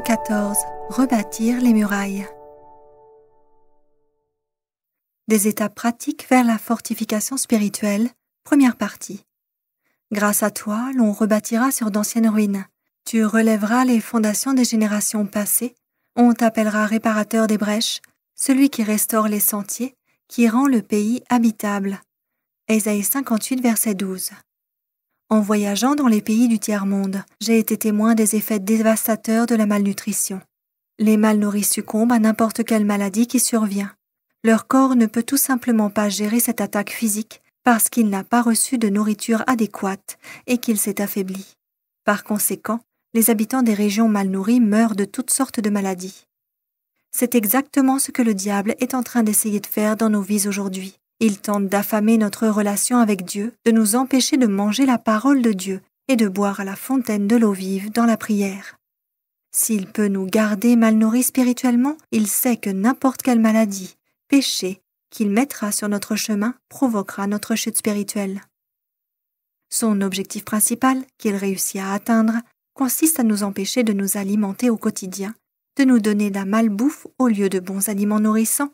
14 Rebâtir les murailles Des étapes pratiques vers la fortification spirituelle, première partie. Grâce à toi, l'on rebâtira sur d'anciennes ruines. Tu relèveras les fondations des générations passées, on t'appellera réparateur des brèches, celui qui restaure les sentiers, qui rend le pays habitable. Ésaïe 58, verset 12. En voyageant dans les pays du tiers-monde, j'ai été témoin des effets dévastateurs de la malnutrition. Les malnourris succombent à n'importe quelle maladie qui survient. Leur corps ne peut tout simplement pas gérer cette attaque physique parce qu'il n'a pas reçu de nourriture adéquate et qu'il s'est affaibli. Par conséquent, les habitants des régions mal nourries meurent de toutes sortes de maladies. C'est exactement ce que le diable est en train d'essayer de faire dans nos vies aujourd'hui. Il tente d'affamer notre relation avec Dieu, de nous empêcher de manger la parole de Dieu et de boire à la fontaine de l'eau vive dans la prière. S'il peut nous garder mal nourris spirituellement, il sait que n'importe quelle maladie, péché, qu'il mettra sur notre chemin provoquera notre chute spirituelle. Son objectif principal, qu'il réussit à atteindre, consiste à nous empêcher de nous alimenter au quotidien, de nous donner de la malbouffe au lieu de bons aliments nourrissants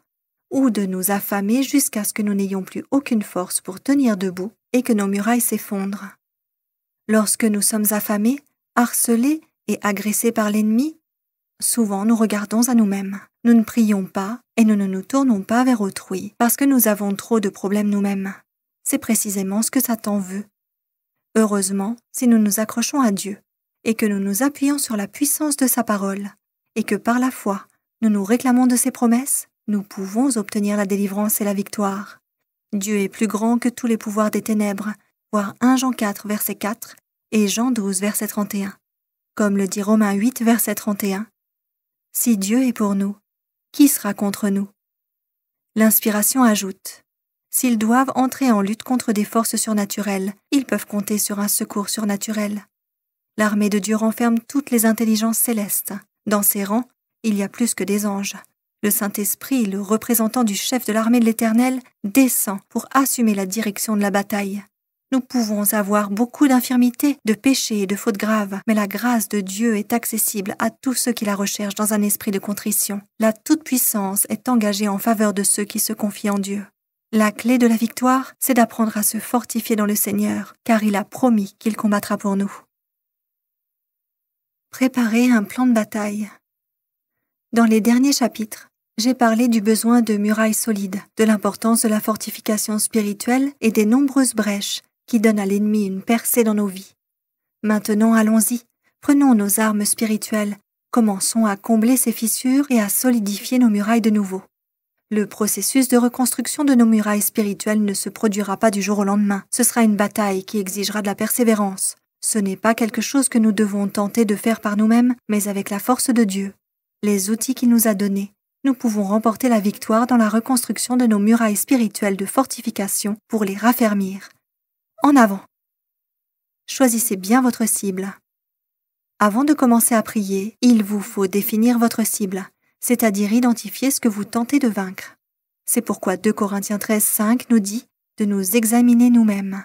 ou de nous affamer jusqu'à ce que nous n'ayons plus aucune force pour tenir debout et que nos murailles s'effondrent. Lorsque nous sommes affamés, harcelés et agressés par l'ennemi, souvent nous regardons à nous-mêmes. Nous ne prions pas et nous ne nous tournons pas vers autrui parce que nous avons trop de problèmes nous-mêmes. C'est précisément ce que Satan veut. Heureusement, si nous nous accrochons à Dieu et que nous nous appuyons sur la puissance de sa parole et que par la foi, nous nous réclamons de ses promesses, nous pouvons obtenir la délivrance et la victoire. Dieu est plus grand que tous les pouvoirs des ténèbres, voir 1 Jean 4, verset 4 et Jean 12, verset 31. Comme le dit Romains 8, verset 31. Si Dieu est pour nous, qui sera contre nous L'inspiration ajoute S'ils doivent entrer en lutte contre des forces surnaturelles, ils peuvent compter sur un secours surnaturel. L'armée de Dieu renferme toutes les intelligences célestes. Dans ses rangs, il y a plus que des anges, le Saint-Esprit, le représentant du chef de l'armée de l'Éternel, descend pour assumer la direction de la bataille. Nous pouvons avoir beaucoup d'infirmités, de péchés et de fautes graves, mais la grâce de Dieu est accessible à tous ceux qui la recherchent dans un esprit de contrition. La toute-puissance est engagée en faveur de ceux qui se confient en Dieu. La clé de la victoire, c'est d'apprendre à se fortifier dans le Seigneur, car il a promis qu'il combattra pour nous. Préparer un plan de bataille. Dans les derniers chapitres, j'ai parlé du besoin de murailles solides, de l'importance de la fortification spirituelle et des nombreuses brèches qui donnent à l'ennemi une percée dans nos vies. Maintenant, allons-y, prenons nos armes spirituelles, commençons à combler ces fissures et à solidifier nos murailles de nouveau. Le processus de reconstruction de nos murailles spirituelles ne se produira pas du jour au lendemain, ce sera une bataille qui exigera de la persévérance. Ce n'est pas quelque chose que nous devons tenter de faire par nous-mêmes, mais avec la force de Dieu, les outils qu'il nous a donnés, nous pouvons remporter la victoire dans la reconstruction de nos murailles spirituelles de fortification pour les raffermir. En avant. Choisissez bien votre cible. Avant de commencer à prier, il vous faut définir votre cible, c'est-à-dire identifier ce que vous tentez de vaincre. C'est pourquoi 2 Corinthiens 13, 5 nous dit de nous examiner nous-mêmes.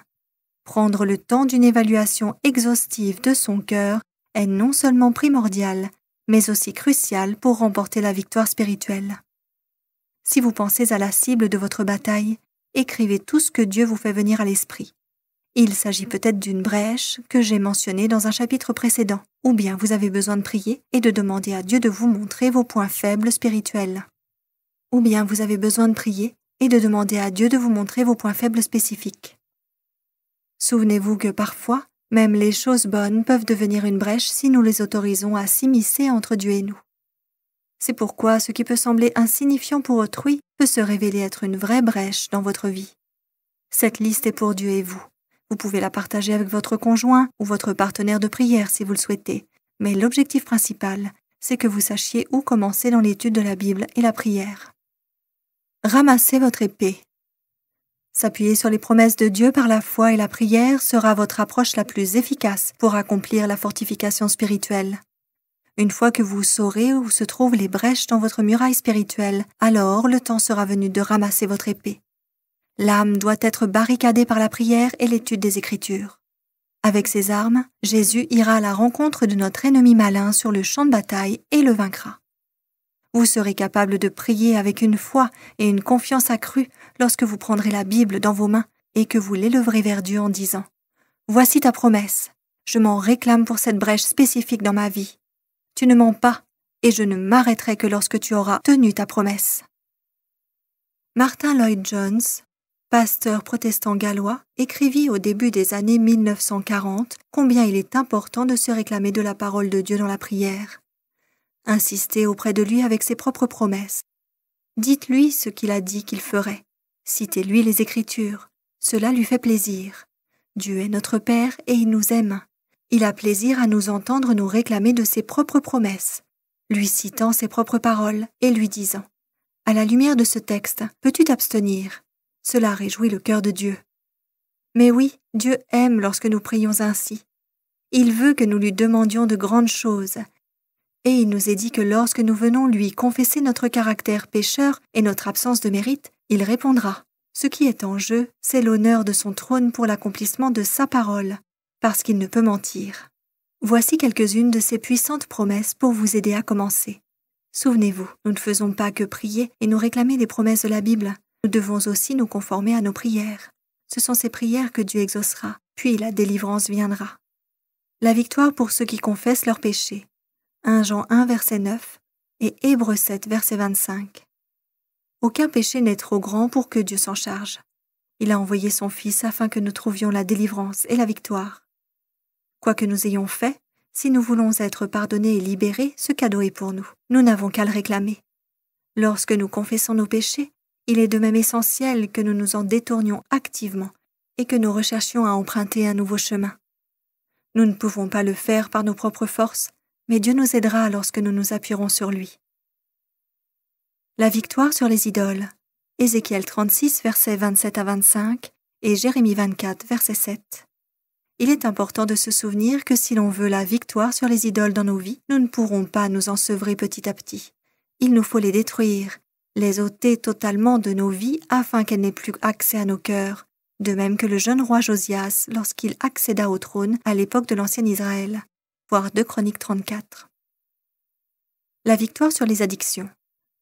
Prendre le temps d'une évaluation exhaustive de son cœur est non seulement primordial, mais aussi crucial pour remporter la victoire spirituelle. Si vous pensez à la cible de votre bataille, écrivez tout ce que Dieu vous fait venir à l'esprit. Il s'agit peut-être d'une brèche que j'ai mentionnée dans un chapitre précédent, ou bien vous avez besoin de prier et de demander à Dieu de vous montrer vos points faibles spirituels. Ou bien vous avez besoin de prier et de demander à Dieu de vous montrer vos points faibles spécifiques. Souvenez-vous que parfois, même les choses bonnes peuvent devenir une brèche si nous les autorisons à s'immiscer entre Dieu et nous. C'est pourquoi ce qui peut sembler insignifiant pour autrui peut se révéler être une vraie brèche dans votre vie. Cette liste est pour Dieu et vous. Vous pouvez la partager avec votre conjoint ou votre partenaire de prière si vous le souhaitez, mais l'objectif principal, c'est que vous sachiez où commencer dans l'étude de la Bible et la prière. Ramassez votre épée. S'appuyer sur les promesses de Dieu par la foi et la prière sera votre approche la plus efficace pour accomplir la fortification spirituelle. Une fois que vous saurez où se trouvent les brèches dans votre muraille spirituelle, alors le temps sera venu de ramasser votre épée. L'âme doit être barricadée par la prière et l'étude des Écritures. Avec ses armes, Jésus ira à la rencontre de notre ennemi malin sur le champ de bataille et le vaincra. Vous serez capable de prier avec une foi et une confiance accrue lorsque vous prendrez la Bible dans vos mains et que vous l'éleverez vers Dieu en disant ⁇ Voici ta promesse, je m'en réclame pour cette brèche spécifique dans ma vie. Tu ne mens pas, et je ne m'arrêterai que lorsque tu auras tenu ta promesse. Martin Lloyd Jones, pasteur protestant gallois, écrivit au début des années 1940 combien il est important de se réclamer de la parole de Dieu dans la prière. Insistez auprès de lui avec ses propres promesses. Dites-lui ce qu'il a dit qu'il ferait. Citez-lui les Écritures. Cela lui fait plaisir. Dieu est notre Père et il nous aime. Il a plaisir à nous entendre nous réclamer de ses propres promesses, lui citant ses propres paroles et lui disant À la lumière de ce texte, peux-tu t'abstenir Cela réjouit le cœur de Dieu. Mais oui, Dieu aime lorsque nous prions ainsi. Il veut que nous lui demandions de grandes choses et il nous est dit que lorsque nous venons lui confesser notre caractère pécheur et notre absence de mérite, il répondra. Ce qui est en jeu, c'est l'honneur de son trône pour l'accomplissement de sa parole, parce qu'il ne peut mentir. Voici quelques-unes de ses puissantes promesses pour vous aider à commencer. Souvenez-vous, nous ne faisons pas que prier et nous réclamer des promesses de la Bible, nous devons aussi nous conformer à nos prières. Ce sont ces prières que Dieu exaucera, puis la délivrance viendra. La victoire pour ceux qui confessent leurs péchés. 1 Jean 1 verset 9 et Hébreux 7 verset 25. Aucun péché n'est trop grand pour que Dieu s'en charge. Il a envoyé son Fils afin que nous trouvions la délivrance et la victoire. Quoi que nous ayons fait, si nous voulons être pardonnés et libérés, ce cadeau est pour nous. Nous n'avons qu'à le réclamer. Lorsque nous confessons nos péchés, il est de même essentiel que nous nous en détournions activement et que nous recherchions à emprunter un nouveau chemin. Nous ne pouvons pas le faire par nos propres forces, mais Dieu nous aidera lorsque nous nous appuierons sur lui. La victoire sur les idoles. Ézéchiel 36, versets 27 à 25 et Jérémie 24, verset 7. Il est important de se souvenir que si l'on veut la victoire sur les idoles dans nos vies, nous ne pourrons pas nous ensevrer petit à petit. Il nous faut les détruire, les ôter totalement de nos vies afin qu'elles n'aient plus accès à nos cœurs, de même que le jeune roi Josias lorsqu'il accéda au trône à l'époque de l'ancien Israël voir 2 Chroniques 34. La victoire sur les addictions.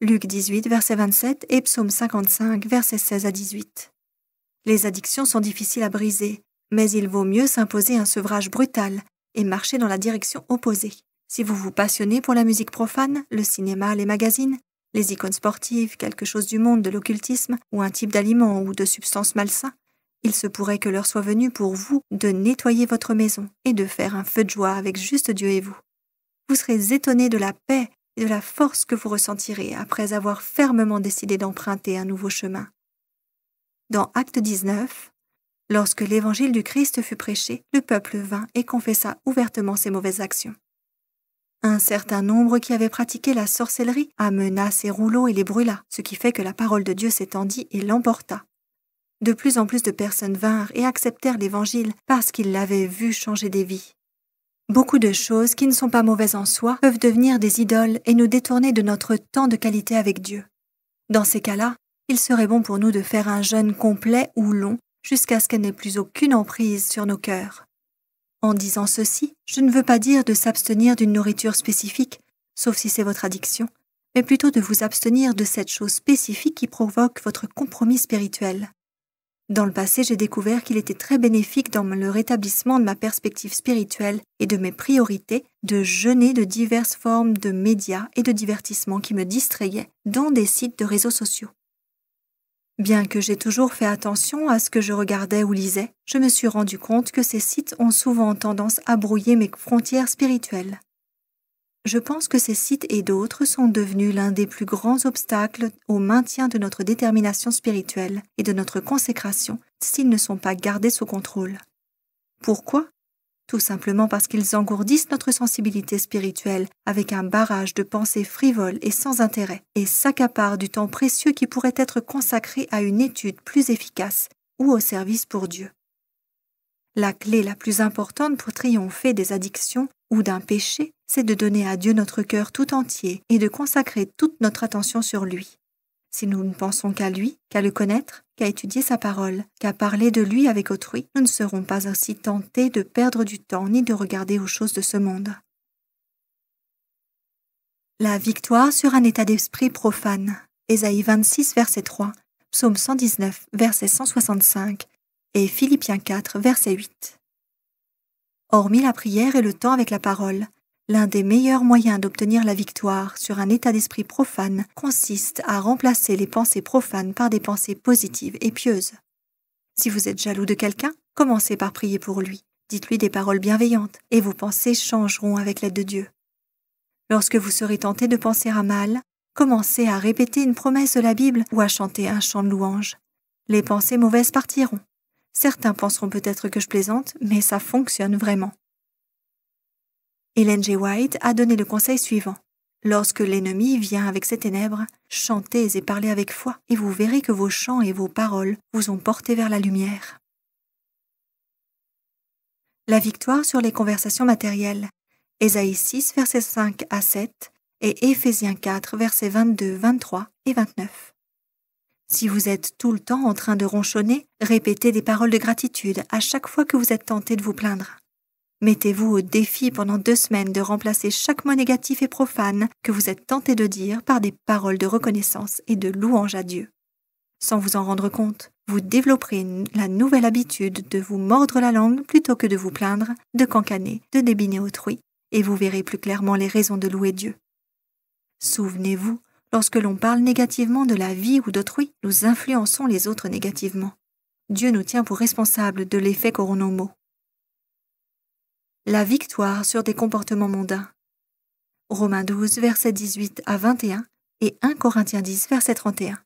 Luc 18, verset 27 et Psaume 55, verset 16 à 18. Les addictions sont difficiles à briser, mais il vaut mieux s'imposer un sevrage brutal et marcher dans la direction opposée. Si vous vous passionnez pour la musique profane, le cinéma, les magazines, les icônes sportives, quelque chose du monde de l'occultisme ou un type d'aliment ou de substance malsain, il se pourrait que l'heure soit venue pour vous de nettoyer votre maison et de faire un feu de joie avec juste Dieu et vous. Vous serez étonné de la paix et de la force que vous ressentirez après avoir fermement décidé d'emprunter un nouveau chemin. Dans Acte 19, lorsque l'évangile du Christ fut prêché, le peuple vint et confessa ouvertement ses mauvaises actions. Un certain nombre qui avait pratiqué la sorcellerie amena ses rouleaux et les brûla, ce qui fait que la parole de Dieu s'étendit et l'emporta. De plus en plus de personnes vinrent et acceptèrent l'Évangile parce qu'ils l'avaient vu changer des vies. Beaucoup de choses qui ne sont pas mauvaises en soi peuvent devenir des idoles et nous détourner de notre temps de qualité avec Dieu. Dans ces cas-là, il serait bon pour nous de faire un jeûne complet ou long jusqu'à ce qu'elle n'ait plus aucune emprise sur nos cœurs. En disant ceci, je ne veux pas dire de s'abstenir d'une nourriture spécifique, sauf si c'est votre addiction, mais plutôt de vous abstenir de cette chose spécifique qui provoque votre compromis spirituel. Dans le passé, j'ai découvert qu'il était très bénéfique dans le rétablissement de ma perspective spirituelle et de mes priorités de jeûner de diverses formes de médias et de divertissements qui me distrayaient dans des sites de réseaux sociaux. Bien que j'ai toujours fait attention à ce que je regardais ou lisais, je me suis rendu compte que ces sites ont souvent tendance à brouiller mes frontières spirituelles. Je pense que ces sites et d'autres sont devenus l'un des plus grands obstacles au maintien de notre détermination spirituelle et de notre consécration s'ils ne sont pas gardés sous contrôle. Pourquoi Tout simplement parce qu'ils engourdissent notre sensibilité spirituelle avec un barrage de pensées frivoles et sans intérêt, et s'accaparent du temps précieux qui pourrait être consacré à une étude plus efficace ou au service pour Dieu. La clé la plus importante pour triompher des addictions ou d'un péché, c'est de donner à Dieu notre cœur tout entier et de consacrer toute notre attention sur lui. Si nous ne pensons qu'à lui, qu'à le connaître, qu'à étudier sa parole, qu'à parler de lui avec autrui, nous ne serons pas aussi tentés de perdre du temps ni de regarder aux choses de ce monde. La victoire sur un état d'esprit profane. Ésaïe 26, verset 3, Psaume 119, verset 165, et Philippiens 4, verset 8. Hormis la prière et le temps avec la parole, l'un des meilleurs moyens d'obtenir la victoire sur un état d'esprit profane consiste à remplacer les pensées profanes par des pensées positives et pieuses. Si vous êtes jaloux de quelqu'un, commencez par prier pour lui, dites-lui des paroles bienveillantes, et vos pensées changeront avec l'aide de Dieu. Lorsque vous serez tenté de penser à mal, commencez à répéter une promesse de la Bible ou à chanter un chant de louange. Les pensées mauvaises partiront. Certains penseront peut-être que je plaisante, mais ça fonctionne vraiment. Hélène G. White a donné le conseil suivant. Lorsque l'ennemi vient avec ses ténèbres, chantez et parlez avec foi, et vous verrez que vos chants et vos paroles vous ont porté vers la lumière. La victoire sur les conversations matérielles. Ésaïe 6, versets 5 à 7 et Éphésiens 4, versets 22, 23 et 29. Si vous êtes tout le temps en train de ronchonner, répétez des paroles de gratitude à chaque fois que vous êtes tenté de vous plaindre. Mettez-vous au défi pendant deux semaines de remplacer chaque mot négatif et profane que vous êtes tenté de dire par des paroles de reconnaissance et de louange à Dieu. Sans vous en rendre compte, vous développerez la nouvelle habitude de vous mordre la langue plutôt que de vous plaindre, de cancaner, de débiner autrui, et vous verrez plus clairement les raisons de louer Dieu. Souvenez-vous Lorsque l'on parle négativement de la vie ou d'autrui, nous influençons les autres négativement. Dieu nous tient pour responsables de l'effet qu'auront nos mots. La victoire sur des comportements mondains. Romains 12, versets 18 à 21 et 1 Corinthiens 10, verset 31.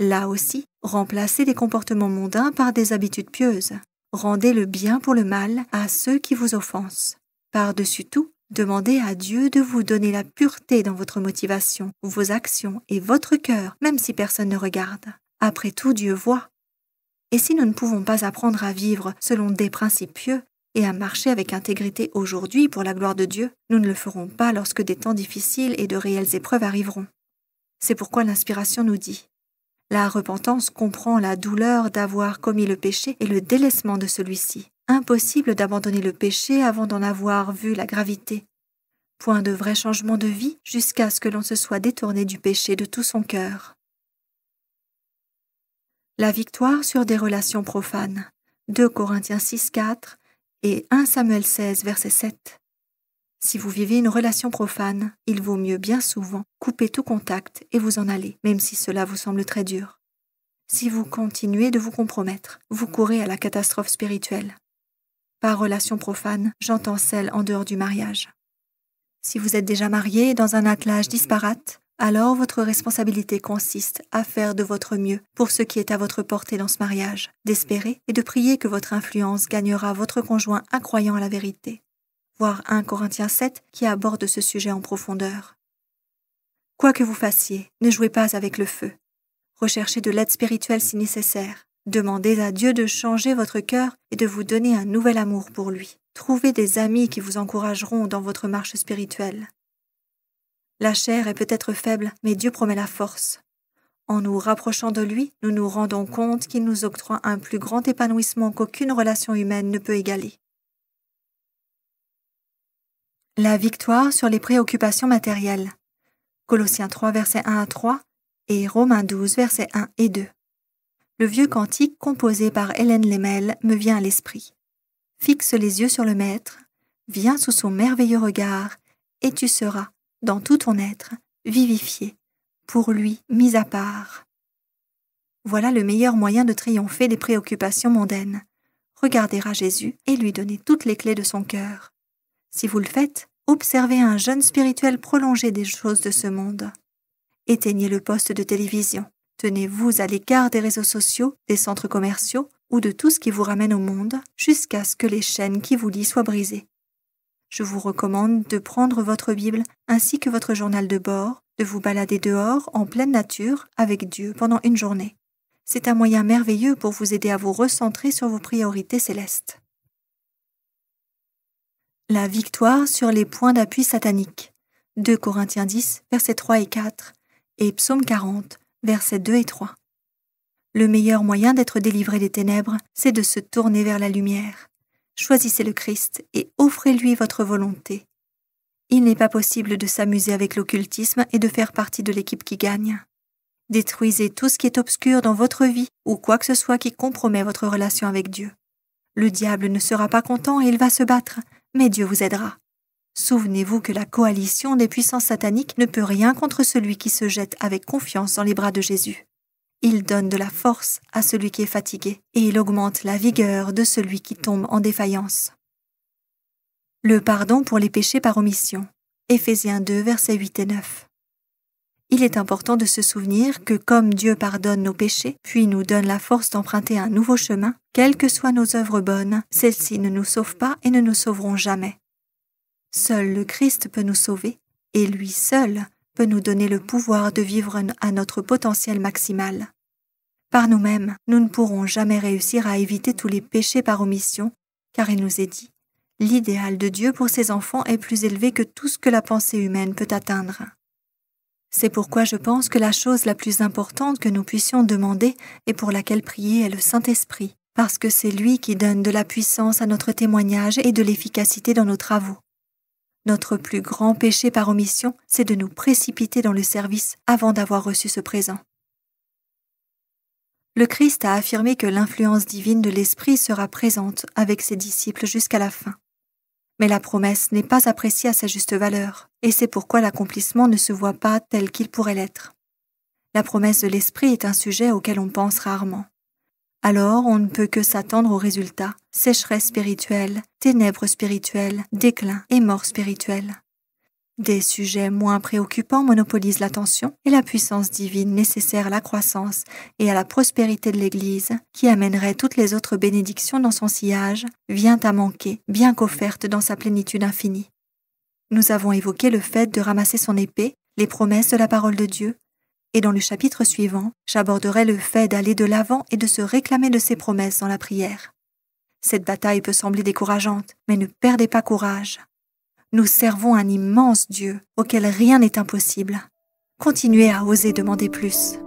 Là aussi, remplacez des comportements mondains par des habitudes pieuses. Rendez le bien pour le mal à ceux qui vous offensent. Par-dessus tout, Demandez à Dieu de vous donner la pureté dans votre motivation, vos actions et votre cœur, même si personne ne regarde. Après tout, Dieu voit. Et si nous ne pouvons pas apprendre à vivre selon des principes pieux et à marcher avec intégrité aujourd'hui pour la gloire de Dieu, nous ne le ferons pas lorsque des temps difficiles et de réelles épreuves arriveront. C'est pourquoi l'inspiration nous dit La repentance comprend la douleur d'avoir commis le péché et le délaissement de celui-ci. Impossible d'abandonner le péché avant d'en avoir vu la gravité. Point de vrai changement de vie jusqu'à ce que l'on se soit détourné du péché de tout son cœur. La victoire sur des relations profanes. 2 Corinthiens 6, 4 et 1 Samuel 16, verset 7. Si vous vivez une relation profane, il vaut mieux bien souvent couper tout contact et vous en aller, même si cela vous semble très dur. Si vous continuez de vous compromettre, vous courez à la catastrophe spirituelle. Par relation profane, j'entends celle en dehors du mariage. Si vous êtes déjà marié dans un attelage disparate, alors votre responsabilité consiste à faire de votre mieux pour ce qui est à votre portée dans ce mariage, d'espérer et de prier que votre influence gagnera votre conjoint incroyant à la vérité. Voir 1 Corinthiens 7 qui aborde ce sujet en profondeur. Quoi que vous fassiez, ne jouez pas avec le feu. Recherchez de l'aide spirituelle si nécessaire. Demandez à Dieu de changer votre cœur et de vous donner un nouvel amour pour lui. Trouvez des amis qui vous encourageront dans votre marche spirituelle. La chair est peut-être faible, mais Dieu promet la force. En nous rapprochant de lui, nous nous rendons compte qu'il nous octroie un plus grand épanouissement qu'aucune relation humaine ne peut égaler. La victoire sur les préoccupations matérielles. Colossiens 3, versets 1 à 3 et Romains 12, versets 1 et 2 le vieux cantique composé par Hélène Lemel me vient à l'esprit. Fixe les yeux sur le Maître, viens sous son merveilleux regard, et tu seras, dans tout ton être, vivifié, pour lui mis à part. Voilà le meilleur moyen de triompher des préoccupations mondaines. Regardez à Jésus et lui donnez toutes les clés de son cœur. Si vous le faites, observez un jeune spirituel prolongé des choses de ce monde. Éteignez le poste de télévision. Tenez-vous à l'écart des réseaux sociaux, des centres commerciaux ou de tout ce qui vous ramène au monde jusqu'à ce que les chaînes qui vous lient soient brisées. Je vous recommande de prendre votre Bible ainsi que votre journal de bord, de vous balader dehors en pleine nature avec Dieu pendant une journée. C'est un moyen merveilleux pour vous aider à vous recentrer sur vos priorités célestes. La victoire sur les points d'appui sataniques. 2 Corinthiens 10, versets 3 et 4 et Psaume 40, versets 2 et 3. Le meilleur moyen d'être délivré des ténèbres, c'est de se tourner vers la lumière. Choisissez le Christ et offrez-lui votre volonté. Il n'est pas possible de s'amuser avec l'occultisme et de faire partie de l'équipe qui gagne. Détruisez tout ce qui est obscur dans votre vie ou quoi que ce soit qui compromet votre relation avec Dieu. Le diable ne sera pas content et il va se battre, mais Dieu vous aidera. Souvenez-vous que la coalition des puissances sataniques ne peut rien contre celui qui se jette avec confiance dans les bras de Jésus. Il donne de la force à celui qui est fatigué, et il augmente la vigueur de celui qui tombe en défaillance. Le pardon pour les péchés par omission. Éphésiens 2, versets 8 et 9. Il est important de se souvenir que comme Dieu pardonne nos péchés, puis nous donne la force d'emprunter un nouveau chemin, quelles que soient nos œuvres bonnes, celles-ci ne nous sauvent pas et ne nous sauveront jamais. Seul le Christ peut nous sauver, et lui seul peut nous donner le pouvoir de vivre à notre potentiel maximal. Par nous-mêmes, nous ne pourrons jamais réussir à éviter tous les péchés par omission, car il nous est dit, l'idéal de Dieu pour ses enfants est plus élevé que tout ce que la pensée humaine peut atteindre. C'est pourquoi je pense que la chose la plus importante que nous puissions demander et pour laquelle prier est le Saint-Esprit, parce que c'est lui qui donne de la puissance à notre témoignage et de l'efficacité dans nos travaux. Notre plus grand péché par omission, c'est de nous précipiter dans le service avant d'avoir reçu ce présent. Le Christ a affirmé que l'influence divine de l'Esprit sera présente avec ses disciples jusqu'à la fin. Mais la promesse n'est pas appréciée à sa juste valeur, et c'est pourquoi l'accomplissement ne se voit pas tel qu'il pourrait l'être. La promesse de l'Esprit est un sujet auquel on pense rarement alors on ne peut que s'attendre aux résultats, Sécheresse spirituelle, ténèbres spirituelles, déclin et mort spirituelle. Des sujets moins préoccupants monopolisent l'attention et la puissance divine nécessaire à la croissance et à la prospérité de l'Église, qui amènerait toutes les autres bénédictions dans son sillage, vient à manquer, bien qu'offerte dans sa plénitude infinie. Nous avons évoqué le fait de ramasser son épée, les promesses de la parole de Dieu, et dans le chapitre suivant, j'aborderai le fait d'aller de l'avant et de se réclamer de ses promesses dans la prière. Cette bataille peut sembler décourageante, mais ne perdez pas courage. Nous servons un immense Dieu auquel rien n'est impossible. Continuez à oser demander plus.